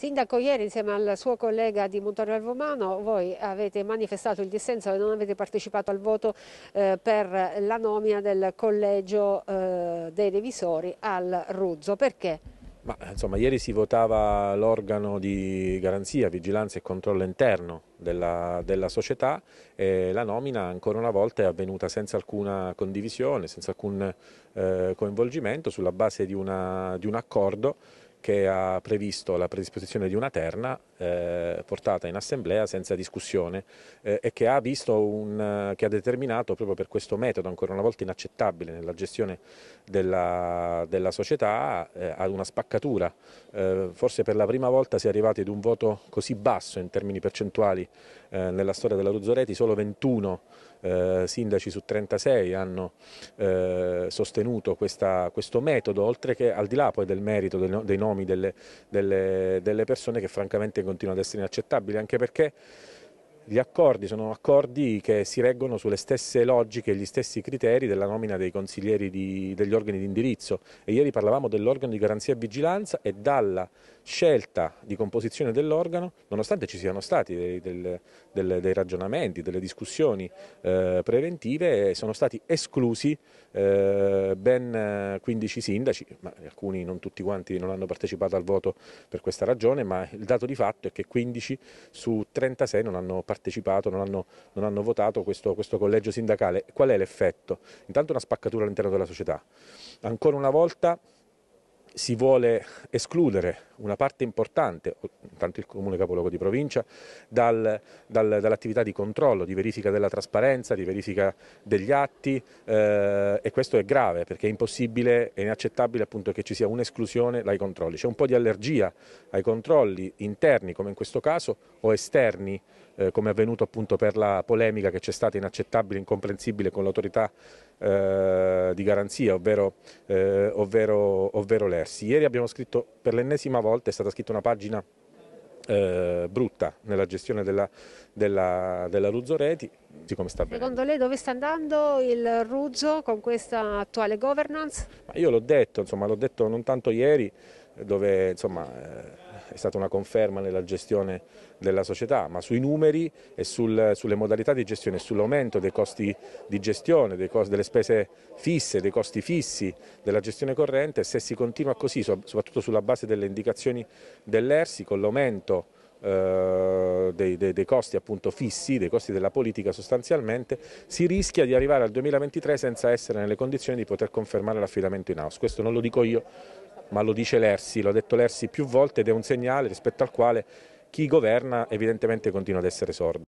Sindaco, ieri insieme al suo collega di Montorio Alvomano voi avete manifestato il dissenso e non avete partecipato al voto eh, per la nomina del collegio eh, dei revisori al Ruzzo. Perché? Ma, insomma, ieri si votava l'organo di garanzia, vigilanza e controllo interno della, della, società e la nomina ancora una volta è avvenuta senza alcuna condivisione, senza alcun eh, coinvolgimento sulla base di, una, di un accordo che ha previsto la predisposizione di una terna eh, portata in assemblea senza discussione eh, e che ha, un, eh, che ha, determinato proprio per questo metodo ancora una volta inaccettabile nella gestione della, della società eh, ad una spaccatura. Eh, forse per la prima volta si è arrivati ad un voto così basso in termini percentuali eh, nella storia della Ruzzoreti, solo 21 eh, sindaci su 36 hanno eh, sostenuto questa, questo metodo, oltre che al di là poi del merito del, dei nomi delle, delle, delle persone che francamente continuano ad essere inaccettabili, anche perché gli accordi sono accordi che si reggono sulle stesse logiche e gli stessi criteri della nomina dei consiglieri di, degli organi di indirizzo e ieri parlavamo dell'organo di garanzia e vigilanza e dalla scelta di composizione dell'organo, nonostante ci siano stati dei, dei, dei, ragionamenti, delle discussioni eh, preventive, sono stati esclusi eh, ben 15 eh, sindaci, ma alcuni non tutti quanti non hanno partecipato al voto per questa ragione, ma il dato di fatto è che 15 su 36 non hanno partecipato, non hanno, non hanno votato questo, questo collegio sindacale. Qual è l'effetto? Intanto una spaccatura all'interno della società. Ancora una volta si vuole escludere una parte importante, tanto il comune capoluogo di provincia, dal, dal, dall'attività di controllo, di verifica della trasparenza, di verifica degli atti eh, e questo è grave perché è impossibile e inaccettabile appunto che ci sia un'esclusione dai controlli. C'è un po' di allergia ai controlli interni come in questo caso o esterni eh, come è avvenuto appunto per la polemica che c'è stata inaccettabile, incomprensibile con l'autorità eh, di garanzia, ovvero, eh, ovvero, ovvero l'ERSI. Ieri abbiamo scritto per l'ennesima volta volta è stata scritta una pagina eh, brutta nella gestione della, della, della Ruzzoreti, siccome sta Secondo lei dove sta andando il Ruzzo con questa attuale governance? Ma io l'ho detto, l'ho detto non tanto ieri, dove insomma... Eh, è stata una conferma nella gestione della società, ma sui numeri e sul, sulle modalità di gestione, sull'aumento dei costi di gestione, costi, delle spese fisse, dei costi fissi della gestione corrente, se si continua così, soprattutto sulla base delle indicazioni dell'ERSI, con l'aumento eh, dei, dei, dei, costi appunto fissi, dei costi della politica sostanzialmente, si rischia di arrivare al 2023 senza essere nelle condizioni di poter confermare l'affidamento in house. Questo non lo dico io, ma lo dice l'Ersi, l'ha detto l'Ersi più volte ed è un segnale rispetto al quale chi governa evidentemente continua ad essere sordo.